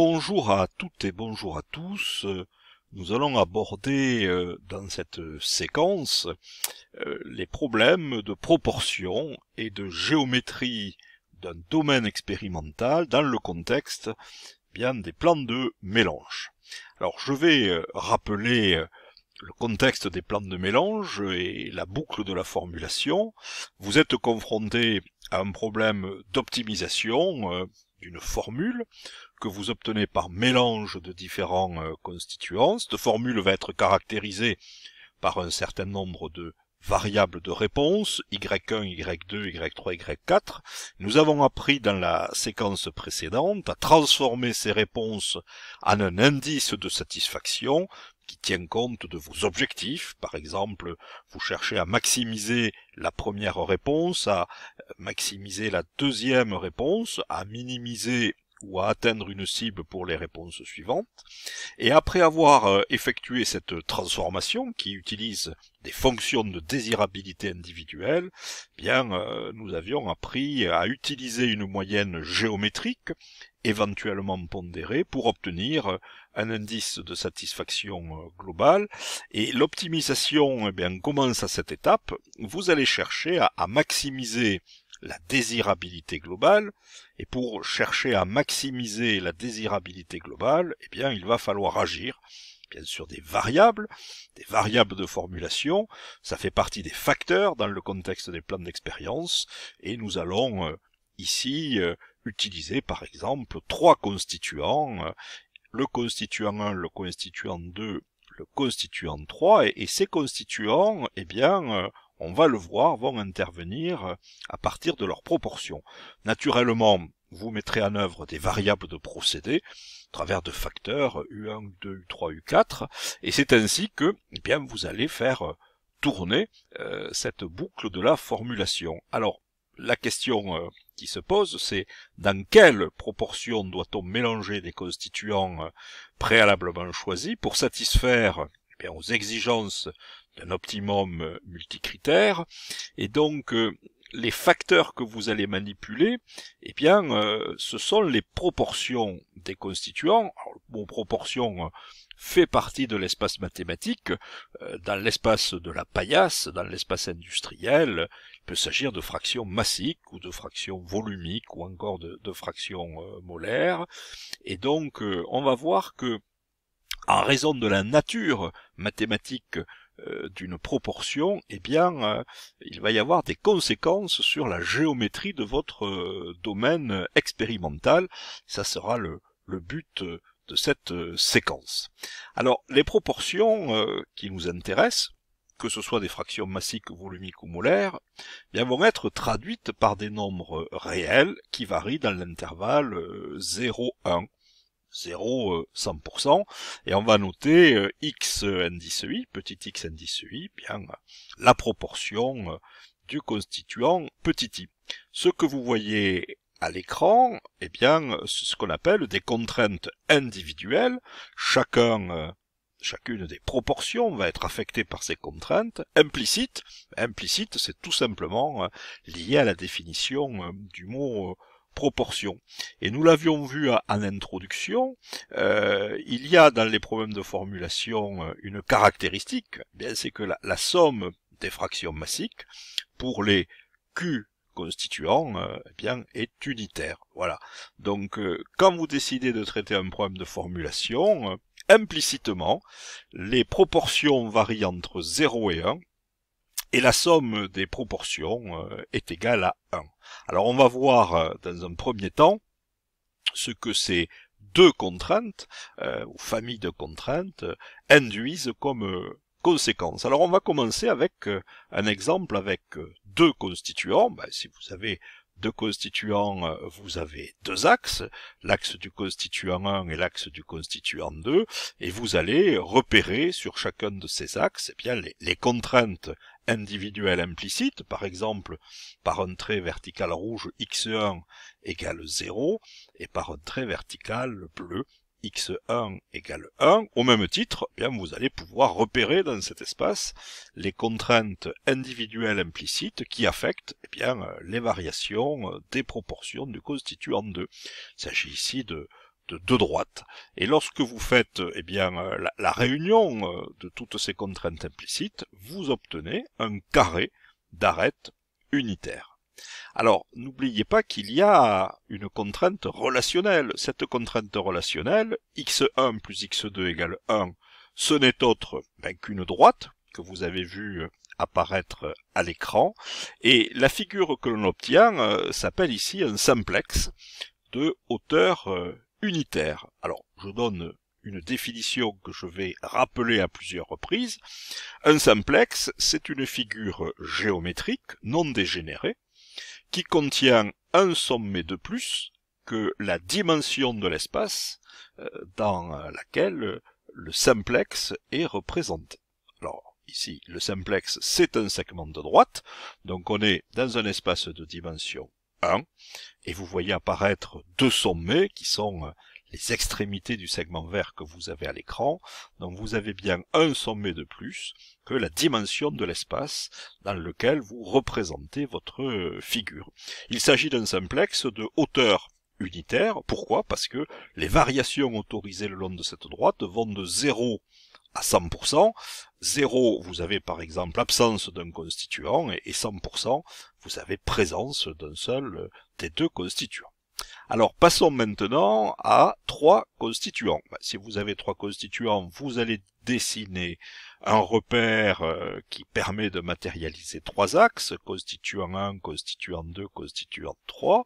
Bonjour à toutes et bonjour à tous. Euh, nous allons aborder euh, dans cette séquence euh, les problèmes de proportion et de géométrie d'un domaine expérimental dans le contexte bien des plans de mélange. Alors je vais rappeler le contexte des plans de mélange et la boucle de la formulation. Vous êtes confronté à un problème d'optimisation d'une formule que vous obtenez par mélange de différents euh, constituants. Cette formule va être caractérisée par un certain nombre de variables de réponse, Y1, Y2, Y3, Y4. Nous avons appris dans la séquence précédente à transformer ces réponses en un indice de satisfaction qui tient compte de vos objectifs. Par exemple, vous cherchez à maximiser la première réponse, à euh, maximiser la deuxième réponse, à minimiser ou à atteindre une cible pour les réponses suivantes. Et après avoir euh, effectué cette transformation qui utilise des fonctions de désirabilité individuelle, bien euh, nous avions appris à utiliser une moyenne géométrique éventuellement pondérée pour obtenir euh, un indice de satisfaction globale et l'optimisation eh bien commence à cette étape, vous allez chercher à maximiser la désirabilité globale et pour chercher à maximiser la désirabilité globale, eh bien, il va falloir agir bien sûr des variables, des variables de formulation, ça fait partie des facteurs dans le contexte des plans d'expérience, et nous allons euh, ici euh, utiliser par exemple trois constituants, euh, le constituant 1, le constituant 2, le constituant 3, et, et ces constituants, eh bien, on va le voir, vont intervenir euh, à partir de leurs proportions. Naturellement, vous mettrez en œuvre des variables de procédé à travers de facteurs U1, U2, U3, U4, et c'est ainsi que eh bien, vous allez faire euh, tourner euh, cette boucle de la formulation. Alors, la question qui se pose, c'est dans quelle proportion doit-on mélanger des constituants préalablement choisis pour satisfaire eh bien, aux exigences d'un optimum euh, multicritère, et donc euh, les facteurs que vous allez manipuler, eh bien, euh, ce sont les proportions des constituants. Alors, bon, proportion fait partie de l'espace mathématique. dans l'espace de la paillasse, dans l'espace industriel, il peut s'agir de fractions massiques ou de fractions volumiques ou encore de, fractions molaires. Et donc, on va voir que en raison de la nature mathématique euh, d'une proportion, eh bien, euh, il va y avoir des conséquences sur la géométrie de votre euh, domaine expérimental. Ça sera le, but de cette séquence. Alors, les proportions qui nous intéressent, que ce soit des fractions massiques, volumiques ou molaires, eh bien, vont être traduites par des nombres réels qui varient dans l'intervalle 0, 1. 0, 100%, euh, et on va noter euh, x indice i, petit x indice i, bien euh, la proportion du constituant petit i. Ce que vous voyez à l'écran, eh bien, c'est ce qu'on appelle des contraintes individuelles. Chacun, chacune des proportions va être affectée par ces contraintes implicites. Implicite, c'est tout simplement lié à la définition du mot et nous l'avions vu en introduction, euh, il y a dans les problèmes de formulation euh, une caractéristique, eh bien c'est que la, somme des fractions massiques pour les Q constituants euh, eh bien est unitaire. Voilà. Donc quand vous décidez de traiter un problème de formulation, implicitement, les proportions varient entre 0 et 1 et la somme des proportions euh, est égale à 1. Alors on va voir euh, dans un premier temps ce que ces deux contraintes, euh, ou familles de contraintes, induisent comme conséquences. Alors on va commencer avec un exemple avec deux constituants. Ben, si vous avez deux constituants, vous avez deux axes, l'axe du constituant 1 et l'axe du constituant 2, et vous allez repérer sur chacun de ces axes eh bien, les contraintes individuel implicite, par exemple par un trait vertical rouge x1 égale 0 et par un trait vertical bleu x1 égale 1, au même titre, eh bien, vous allez pouvoir repérer dans cet espace les contraintes individuelles implicites qui affectent eh bien, euh, les variations euh, des proportions du constituant 2. Il s'agit ici de de droite. Et lorsque vous faites eh bien euh, la, réunion euh, de toutes ces contraintes implicites, vous obtenez un carré d'arêtes unitaire. Alors, n'oubliez pas qu'il y a une contrainte relationnelle. Cette contrainte relationnelle, x1 plus x2 égale 1, ce n'est autre ben, qu'une droite que vous avez vue euh, apparaître à l'écran. Et la figure que l'on obtient s'appelle ici un simplex de hauteur unitaire. Alors, je donne une définition que je vais rappeler à plusieurs reprises. Un simplex, c'est une figure géométrique non dégénérée qui contient un sommet de plus que la dimension de l'espace euh, dans laquelle le simplex est représenté. Alors, ici, le simplex, c'est un segment de droite, donc on est dans un espace de dimension et vous voyez apparaître deux sommets qui sont euh, les extrémités du segment vert que vous avez à l'écran. Donc vous avez bien un sommet de plus que la dimension de l'espace dans lequel vous représentez votre euh, figure. Il s'agit d'un simplex de hauteur unitaire. Pourquoi Parce que les variations autorisées le long de cette droite vont de 0 à 100%. 0, vous avez par exemple absence d'un constituant, et 100%, vous avez présence d'un seul euh, des deux constituants. Alors passons maintenant à trois constituants. Bah, si vous avez trois constituants, vous allez dessiner un repère euh, qui permet de matérialiser trois axes, constituant 1, constituant 2, constituant 3.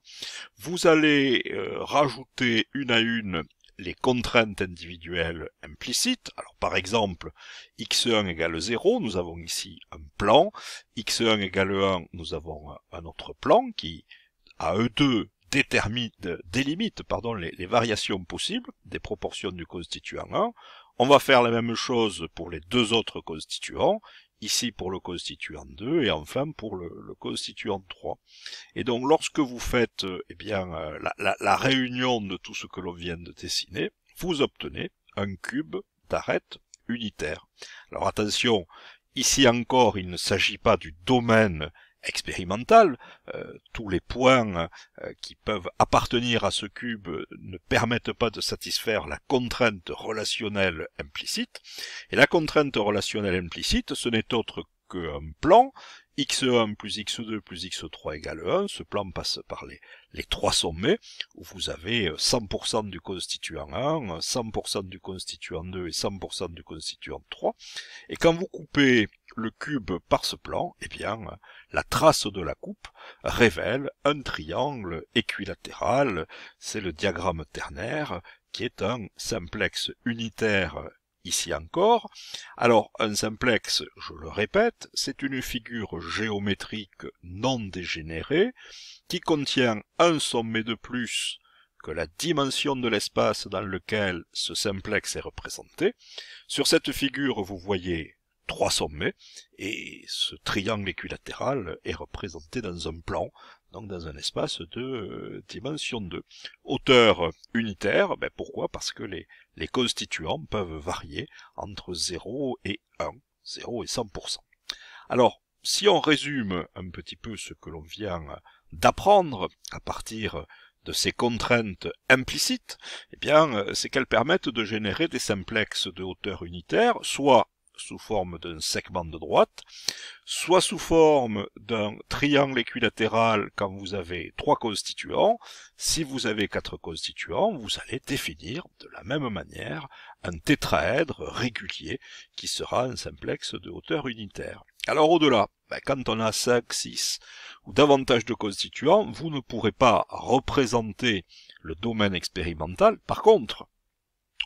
Vous allez euh, rajouter une à une les contraintes individuelles implicites. Alors par exemple, x1 égale 0, nous avons ici un plan, x1 égale 1, nous avons un autre plan qui, à E2, détermine, délimite pardon, les variations possibles des proportions du constituant 1. On va faire la même chose pour les deux autres constituants, ici pour le constituant 2 et enfin pour le, constituant 3. Et donc lorsque vous faites euh, eh bien, euh, la, la réunion de tout ce que l'on vient de dessiner, vous obtenez un cube d'arête unitaire. Alors attention, ici encore il ne s'agit pas du domaine expérimental. Euh, tous les points euh, qui peuvent appartenir à ce cube ne permettent pas de satisfaire la contrainte relationnelle implicite. Et la contrainte relationnelle implicite, ce n'est autre qu'un plan x1 plus x2 plus x3 égale 1. Ce plan passe par les, les trois sommets où vous avez 100% euh, du constituant 1, 100% du constituant 2 et 100% du constituant 3. Et quand vous coupez le cube par ce plan, eh bien, la trace de la coupe révèle un triangle équilatéral, c'est le diagramme ternaire, qui est un simplex unitaire ici encore. Alors, un simplex, je le répète, c'est une figure géométrique non dégénérée qui contient un sommet de plus que la dimension de l'espace dans lequel ce simplex est représenté. Sur cette figure, vous voyez trois sommets, et ce triangle équilatéral est représenté dans un plan, donc dans un espace de euh, dimension 2. Hauteur unitaire, ben pourquoi Parce que les, constituants peuvent varier entre 0 et 1, 0 et 100%. Alors, si on résume un petit peu ce que l'on vient d'apprendre à partir de ces contraintes implicites, eh bien, euh, c'est qu'elles permettent de générer des simplexes de hauteur unitaire, soit sous forme d'un segment de droite, soit sous forme d'un triangle équilatéral quand vous avez trois constituants. Si vous avez quatre constituants, vous allez définir de la même manière un tétraèdre régulier qui sera un simplex de hauteur unitaire. Alors au-delà, ben, quand on a 5, 6 ou davantage de constituants, vous ne pourrez pas représenter le domaine expérimental. Par contre,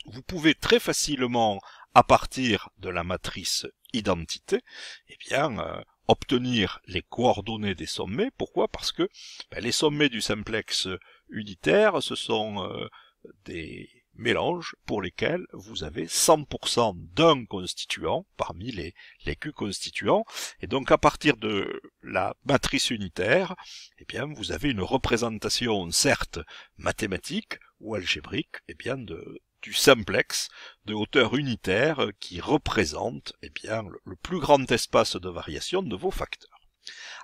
vous pouvez très facilement à partir de la matrice identité, eh bien, euh, obtenir les coordonnées des sommets. Pourquoi Parce que ben, les sommets du simplex unitaire, ce sont euh, des mélanges pour lesquels vous avez 100% d'un constituant parmi les, les Q constituants. Et donc à partir de la matrice unitaire, eh bien, vous avez une représentation certes mathématique ou algébrique eh bien, de, du simplex de hauteur unitaire qui représente eh bien, le plus grand espace de variation de vos facteurs.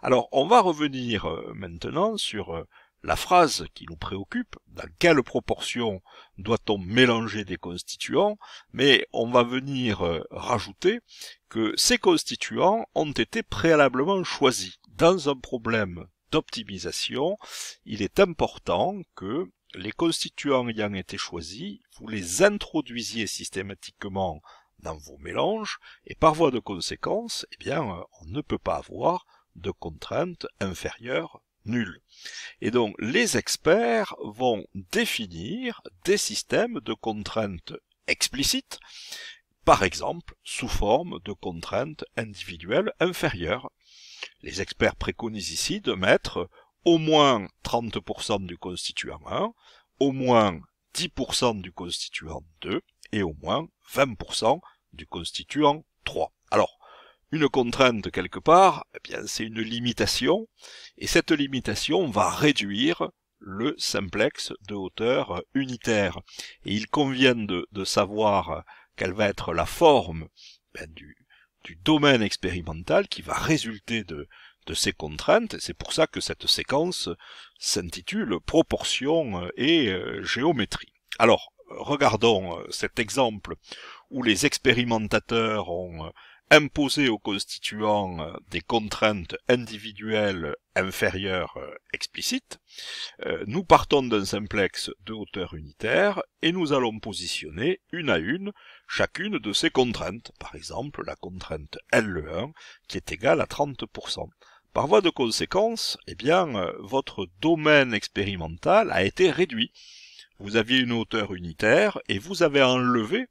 Alors on va revenir euh, maintenant sur euh, la phrase qui nous préoccupe, dans quelle proportion doit-on mélanger des constituants, mais on va venir euh, rajouter que ces constituants ont été préalablement choisis. Dans un problème d'optimisation, il est important que les constituants ayant été choisis, vous les introduisiez systématiquement dans vos mélanges, et par voie de conséquence, eh bien, euh, on ne peut pas avoir de contraintes inférieures nulles. Et donc, les experts vont définir des systèmes de contraintes explicites, par exemple sous forme de contraintes individuelles inférieures. Les experts préconisent ici de mettre au moins 30% du constituant 1, au moins 10% du constituant 2 et au moins 20% du constituant 3. Alors, une contrainte quelque part, eh bien c'est une limitation, et cette limitation va réduire le simplex de hauteur unitaire. Et il convient de, savoir quelle va être la forme ben, du, du domaine expérimental qui va résulter de, de ces contraintes. et C'est pour ça que cette séquence s'intitule Proportion et euh, géométrie. Alors, regardons euh, cet exemple où les expérimentateurs ont euh, imposé aux constituants des contraintes individuelles inférieures explicites. Nous partons d'un simplex de hauteur unitaire et nous allons positionner une à une chacune de ces contraintes, par exemple la contrainte L1 e qui est égale à 30%. Par voie de conséquence, eh bien, euh, votre domaine expérimental a été réduit. Vous aviez une hauteur unitaire et vous avez enlevé,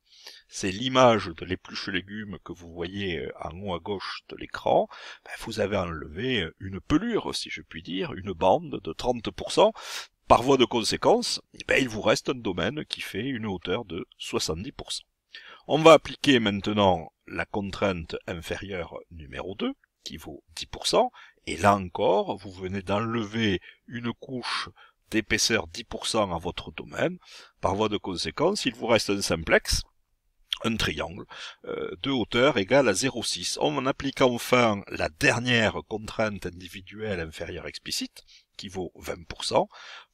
c'est l'image de l'épluche légumes que vous voyez euh, en haut à gauche de l'écran, ben, vous avez enlevé euh, une pelure, si je puis dire, une bande de 30%. Par voie de conséquence, eh ben, il vous reste un domaine qui fait une hauteur de 70%. On va appliquer maintenant la contrainte inférieure numéro 2, qui vaut 10%, et là encore, vous venez d'enlever une couche d'épaisseur 10% à votre domaine. Par voie de conséquence, il vous reste un simplex, un triangle euh, de hauteur égale à 0,6. En appliquant enfin la dernière contrainte individuelle inférieure explicite, qui vaut 20%.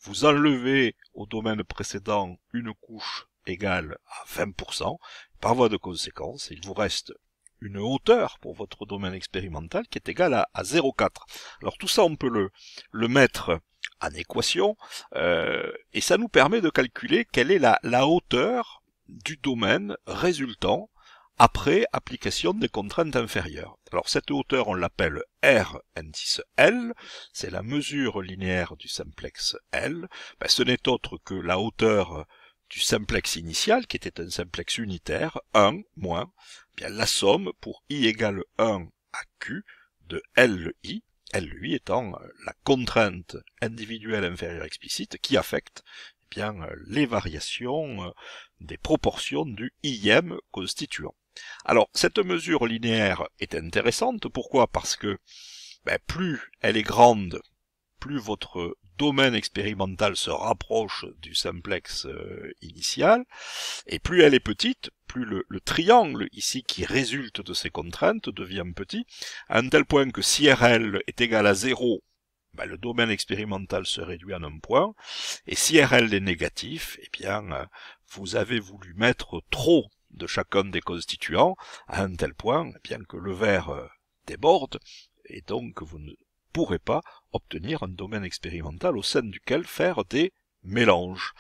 Vous enlevez au domaine précédent une couche égale à 20%. Par voie de conséquence, il vous reste une hauteur pour votre domaine expérimental qui est égale à, 0,4. Alors tout ça, on peut le, le mettre en équation, euh, et ça nous permet de calculer quelle est la, hauteur du domaine résultant après application des contraintes inférieures. Alors cette hauteur, on l'appelle R L, c'est la mesure linéaire du simplex L, ben, ce n'est autre que la hauteur du simplex initial, qui était un simplex unitaire, 1 moins, eh bien la somme pour i égale 1 à q de l LI, LI étant euh, la contrainte individuelle inférieure explicite qui affecte eh bien euh, les variations euh, des proportions du IM constituant. Alors cette mesure linéaire est intéressante, pourquoi Parce que ben, plus elle est grande, plus votre domaine expérimental se rapproche du simplex euh, initial, et plus elle est petite, plus le, triangle ici qui résulte de ces contraintes devient petit, à un tel point que si RL est égal à 0, bah, le domaine expérimental se réduit en un point, et si RL est négatif, eh bien, euh, vous avez voulu mettre trop de chacun des constituants, à un tel point eh bien que le verre euh, déborde, et donc vous ne pourrait pas obtenir un domaine expérimental au sein duquel faire des mélanges.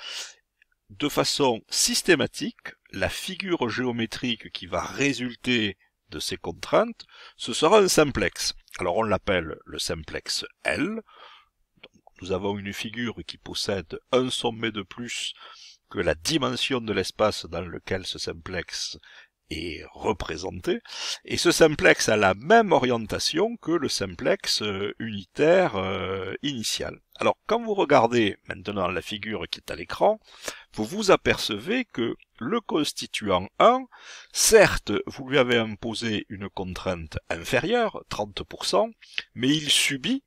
De façon systématique, la figure géométrique qui va résulter de ces contraintes, ce sera un simplex. Alors on l'appelle le simplex L. nous avons une figure qui possède un sommet de plus que la dimension de l'espace dans lequel ce simplex est représenté, et ce simplex a la même orientation que le simplex euh, unitaire euh, initial. Alors quand vous regardez maintenant la figure qui est à l'écran, vous vous apercevez que le constituant 1, certes, vous lui avez imposé une contrainte inférieure, 30%, mais il subit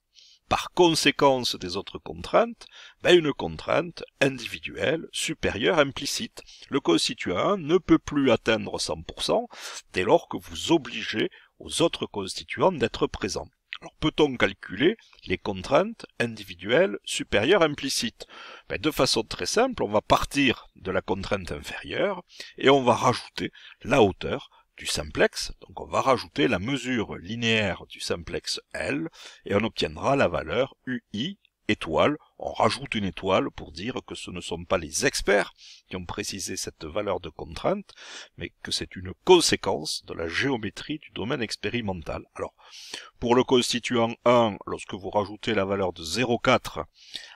par conséquence des autres contraintes, ben une contrainte individuelle supérieure implicite. Le constituant ne peut plus atteindre 100% dès lors que vous obligez aux autres constituants d'être présents. Alors peut-on calculer les contraintes individuelles supérieures implicites ben De façon très simple, on va partir de la contrainte inférieure et on va rajouter la hauteur du simplex, donc on va rajouter la mesure linéaire du simplex L, et on obtiendra la valeur UI étoile. On rajoute une étoile pour dire que ce ne sont pas les experts qui ont précisé cette valeur de contrainte, mais que c'est une conséquence de la géométrie du domaine expérimental. Alors, pour le constituant 1, lorsque vous rajoutez la valeur de 0,4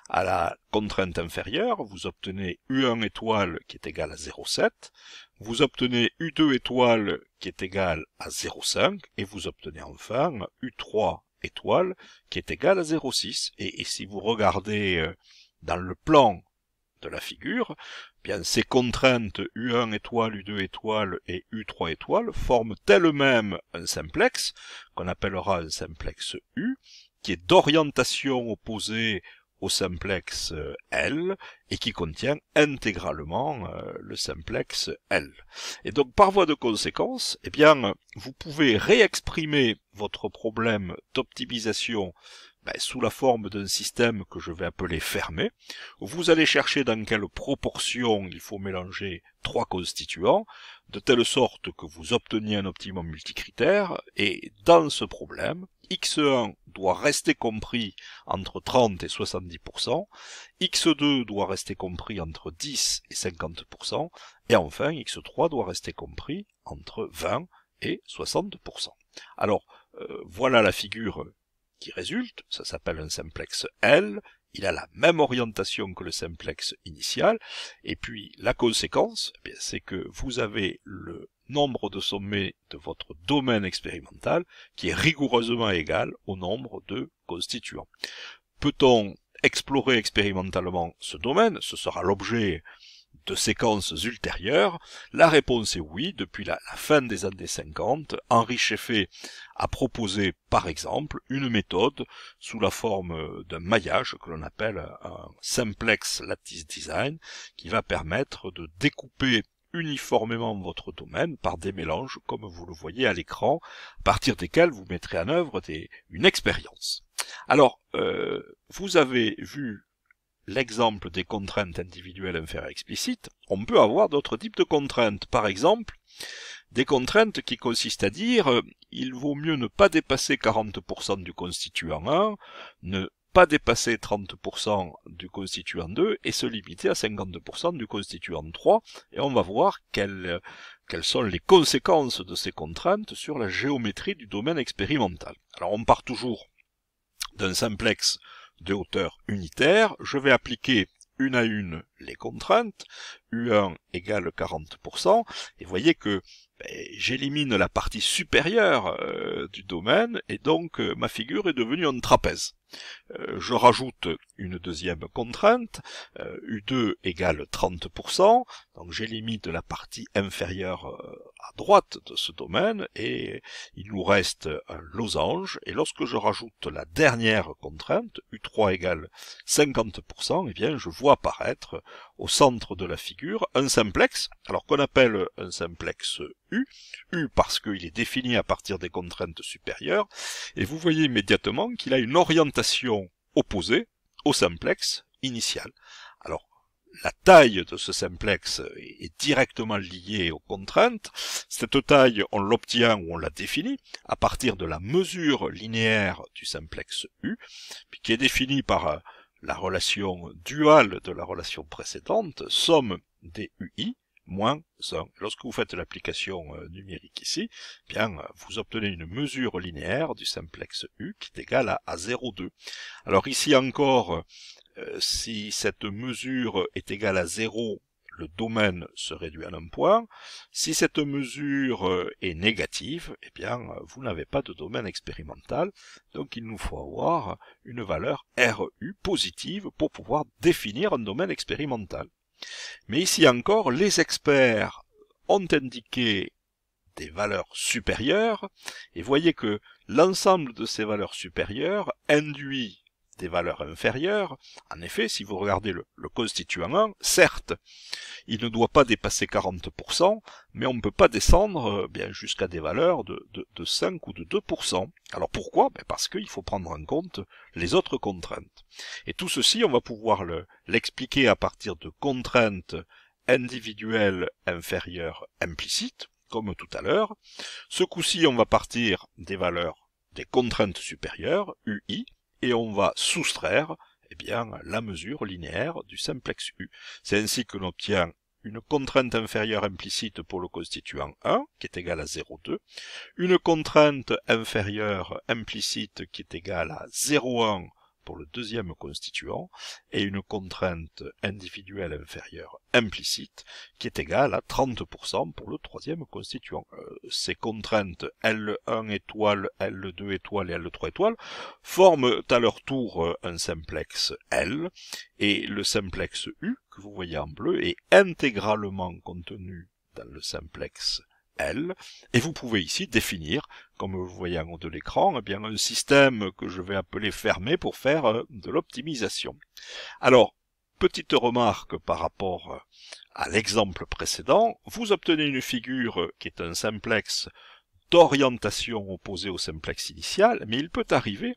à la contrainte inférieure, vous obtenez U1 étoile qui est égal à 0,7, vous obtenez U2 étoile qui est égal à 0,5, et vous obtenez enfin U3 étoile qui est égal à 0,6. Et, et, si vous regardez euh, dans le plan de la figure, eh bien ces contraintes U1 étoile, U2 étoile et U3 étoile forment elles-mêmes un simplex, qu'on appellera un simplex U, qui est d'orientation opposée simplex euh, L et qui contient intégralement euh, le simplex L. Et donc par voie de conséquence, eh bien, vous pouvez réexprimer votre problème d'optimisation ben, sous la forme d'un système que je vais appeler fermé. Vous allez chercher dans quelle proportion il faut mélanger trois constituants, de telle sorte que vous obteniez un optimum multicritère, et dans ce problème, X1 doit rester compris entre 30 et 70%, X2 doit rester compris entre 10 et 50%, et enfin X3 doit rester compris entre 20 et 60%. Alors, euh, voilà la figure qui résulte, ça s'appelle un simplex L, il a la même orientation que le simplex initial, et puis la conséquence, eh c'est que vous avez le nombre de sommets de votre domaine expérimental qui est rigoureusement égal au nombre de constituants. Peut-on explorer expérimentalement ce domaine Ce sera l'objet de séquences ultérieures La réponse est oui. Depuis la, fin des années 50, Henri Scheffé a proposé, par exemple, une méthode sous la forme d'un maillage que l'on appelle un simplex lattice design qui va permettre de découper uniformément votre domaine par des mélanges comme vous le voyez à l'écran, à partir desquels vous mettrez en œuvre des, une expérience. Alors, euh, vous avez vu l'exemple des contraintes individuelles inférieures explicites, on peut avoir d'autres types de contraintes. Par exemple, des contraintes qui consistent à dire euh, il vaut mieux ne pas dépasser 40% du constituant 1, ne pas dépasser 30% du constituant 2 et se limiter à 52% du constituant 3. Et on va voir quelles, quelles sont les conséquences de ces contraintes sur la géométrie du domaine expérimental. Alors on part toujours d'un simplex de hauteur unitaire. Je vais appliquer une à une les contraintes, U1 égale 40%, et voyez que ben, j'élimine la partie supérieure euh, du domaine, et donc euh, ma figure est devenue un trapèze. Euh, je rajoute une deuxième contrainte, U2 euh, égale 30%, donc j'ai limite la partie inférieure euh, à droite de ce domaine, et il nous reste un losange, et lorsque je rajoute la dernière contrainte, U3 égale 50%, et eh bien je vois apparaître euh, au centre de la figure un simplex, alors qu'on appelle un simplex U, U parce qu'il est défini à partir des contraintes supérieures, et vous voyez immédiatement qu'il a une orientation opposée au simplex initial. Alors, la taille de ce simplex est directement liée aux contraintes. Cette taille, on l'obtient ou on la définit à partir de la mesure linéaire du simplex U, qui est définie par euh, la relation duale de la relation précédente, somme des UI, moins 1. Lorsque vous faites l'application euh, numérique ici, eh bien, euh, vous obtenez une mesure linéaire du simplex U qui est égale à, 0,2. Alors ici encore, euh, si cette mesure est égale à 0, le domaine se réduit à un point. Si cette mesure est négative, eh bien, vous n'avez pas de domaine expérimental. Donc, il nous faut avoir une valeur RU positive pour pouvoir définir un domaine expérimental. Mais ici encore, les experts ont indiqué des valeurs supérieures, et voyez que l'ensemble de ces valeurs supérieures induit des valeurs inférieures. En effet, si vous regardez le, le 1, certes, il ne doit pas dépasser 40%, mais on ne peut pas descendre euh, bien jusqu'à des valeurs de, de, de, 5 ou de 2%. Alors pourquoi ben, Parce qu'il faut prendre en compte les autres contraintes. Et tout ceci, on va pouvoir l'expliquer à partir de contraintes individuelles inférieures implicites, comme tout à l'heure. Ce coup-ci, on va partir des valeurs des contraintes supérieures, UI, et on va soustraire eh bien, la mesure linéaire du simplex U. C'est ainsi que l'on obtient une contrainte inférieure implicite pour le constituant 1, qui est égale à 0,2, une contrainte inférieure implicite qui est égale à 0,1 pour le deuxième constituant et une contrainte individuelle inférieure implicite qui est égale à 30% pour le troisième constituant. Euh, ces contraintes L1 étoile, L2 étoile et L3 étoile forment à leur tour euh, un simplex L et le simplex U que vous voyez en bleu est intégralement contenu dans le simplex et vous pouvez ici définir, comme vous voyez en haut de l'écran, eh bien un système que je vais appeler fermé pour faire euh, de l'optimisation. Alors, petite remarque par rapport euh, à l'exemple précédent, vous obtenez une figure euh, qui est un simplex d'orientation opposée au simplex initial, mais il peut arriver,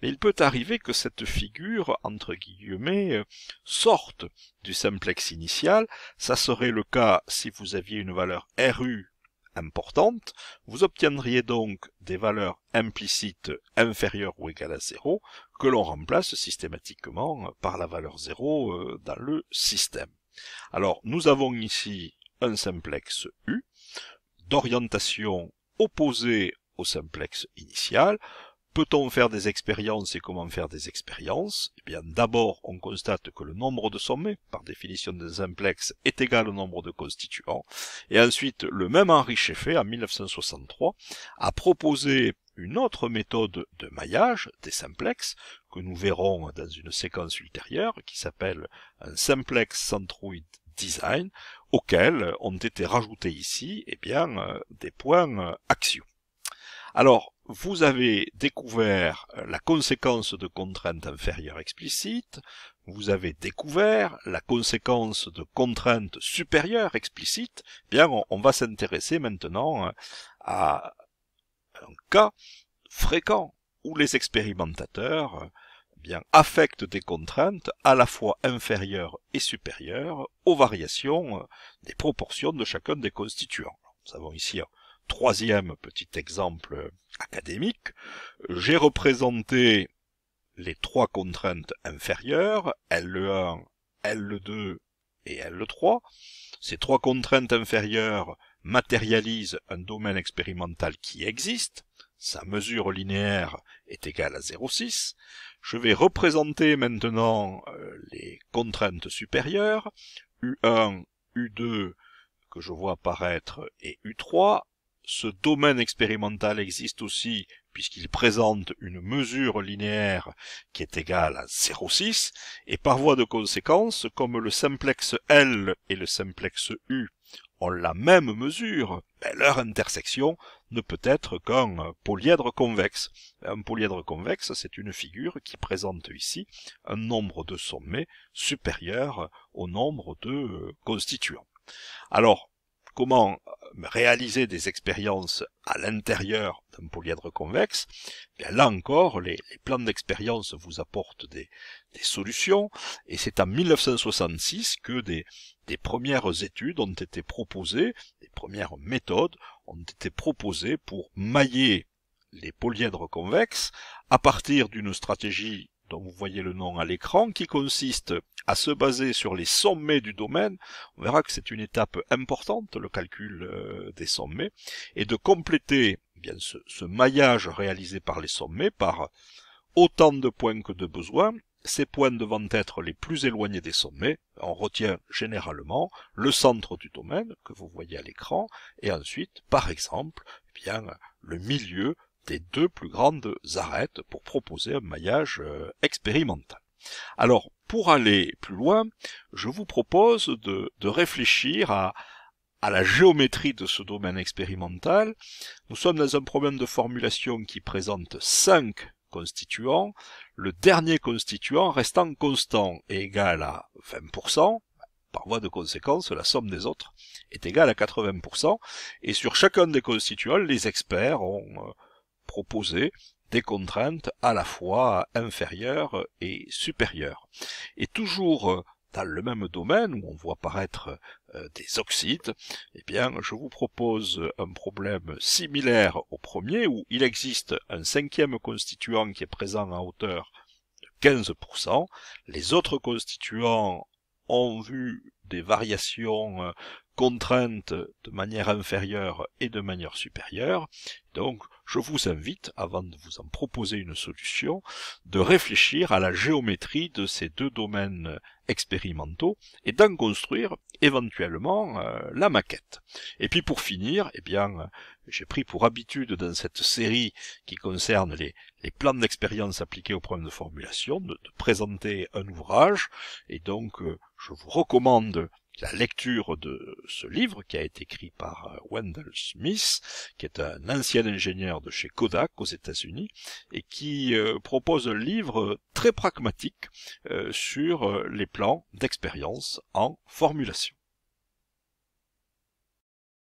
mais il peut arriver que cette figure, entre guillemets, sorte du simplex initial. Ça serait le cas si vous aviez une valeur RU importante, vous obtiendriez donc des valeurs implicites inférieures ou égales à 0 que l'on remplace systématiquement par la valeur 0 euh, dans le système. Alors nous avons ici un simplex U d'orientation opposée au simplex initial, Peut-on faire des expériences et comment faire des expériences Eh bien, d'abord, on constate que le nombre de sommets, par définition d'un simplex, est égal au nombre de constituants. Et ensuite, le même Henri Cheffet, en 1963, a proposé une autre méthode de maillage des simplex que nous verrons dans une séquence ultérieure qui s'appelle un simplex centroid design auquel ont été rajoutés ici eh bien, euh, des points euh, axiaux Alors, vous avez découvert euh, la conséquence de contraintes inférieures explicites, vous avez découvert la conséquence de contraintes supérieures explicites, eh bien on, va s'intéresser maintenant euh, à un cas fréquent où les expérimentateurs euh, eh bien affectent des contraintes à la fois inférieures et supérieures aux variations des proportions de chacun des constituants. Nous avons ici troisième petit exemple académique, j'ai représenté les trois contraintes inférieures, L1, L2 et L3. Ces trois contraintes inférieures matérialisent un domaine expérimental qui existe. Sa mesure linéaire est égale à 0,6. Je vais représenter maintenant euh, les contraintes supérieures, U1, U2 que je vois apparaître et U3 ce domaine expérimental existe aussi puisqu'il présente une mesure linéaire qui est égale à 0,6, et par voie de conséquence, comme le simplex L et le simplex U ont la même mesure, ben, leur intersection ne peut être qu'un polyèdre convexe. Un polyèdre convexe, c'est une figure qui présente ici un nombre de sommets supérieur au nombre de euh, constituants. Alors, comment euh, réaliser des expériences à l'intérieur d'un polyèdre convexe, eh bien là encore, les, plans d'expérience vous apportent des, solutions, et c'est en 1966 que des premières études ont été proposées, des premières méthodes ont été proposées pour mailler les polyèdres convexes à partir d'une stratégie dont vous voyez le nom à l'écran, qui consiste à se baser sur les sommets du domaine, on verra que c'est une étape importante, le calcul euh, des sommets, et de compléter eh bien ce, maillage réalisé par les sommets par autant de points que de besoin. ces points devant être les plus éloignés des sommets, on retient généralement le centre du domaine que vous voyez à l'écran, et ensuite, par exemple, eh bien, le milieu des deux plus grandes arêtes pour proposer un maillage euh, expérimental. Alors, pour aller plus loin, je vous propose de, réfléchir à, à la géométrie de ce domaine expérimental. Nous sommes dans un problème de formulation qui présente cinq constituants, le dernier constituant restant constant est égal à 20%, par voie de conséquence, la somme des autres est égale à 80%, et sur chacun des constituants, les experts ont euh, proposer des contraintes à la fois inférieures et supérieures. Et toujours dans le même domaine où on voit paraître euh, des oxydes, eh bien, je vous propose un problème similaire au premier où il existe un cinquième constituant qui est présent à hauteur de 15%. Les autres constituants ont vu des variations euh, contraintes de manière inférieure et de manière supérieure. Donc, je vous invite, avant de vous en proposer une solution, de réfléchir à la géométrie de ces deux domaines expérimentaux et d'en construire éventuellement euh, la maquette. Et puis pour finir, eh bien, j'ai pris pour habitude dans cette série qui concerne les, plans d'expérience appliqués aux problèmes de formulation de, présenter un ouvrage et donc euh, je vous recommande la lecture de ce livre qui a été écrit par euh, Wendell Smith, qui est un ancien ingénieur de chez Kodak aux États-Unis et qui euh, propose un livre très pragmatique euh, sur les plans d'expérience en formulation.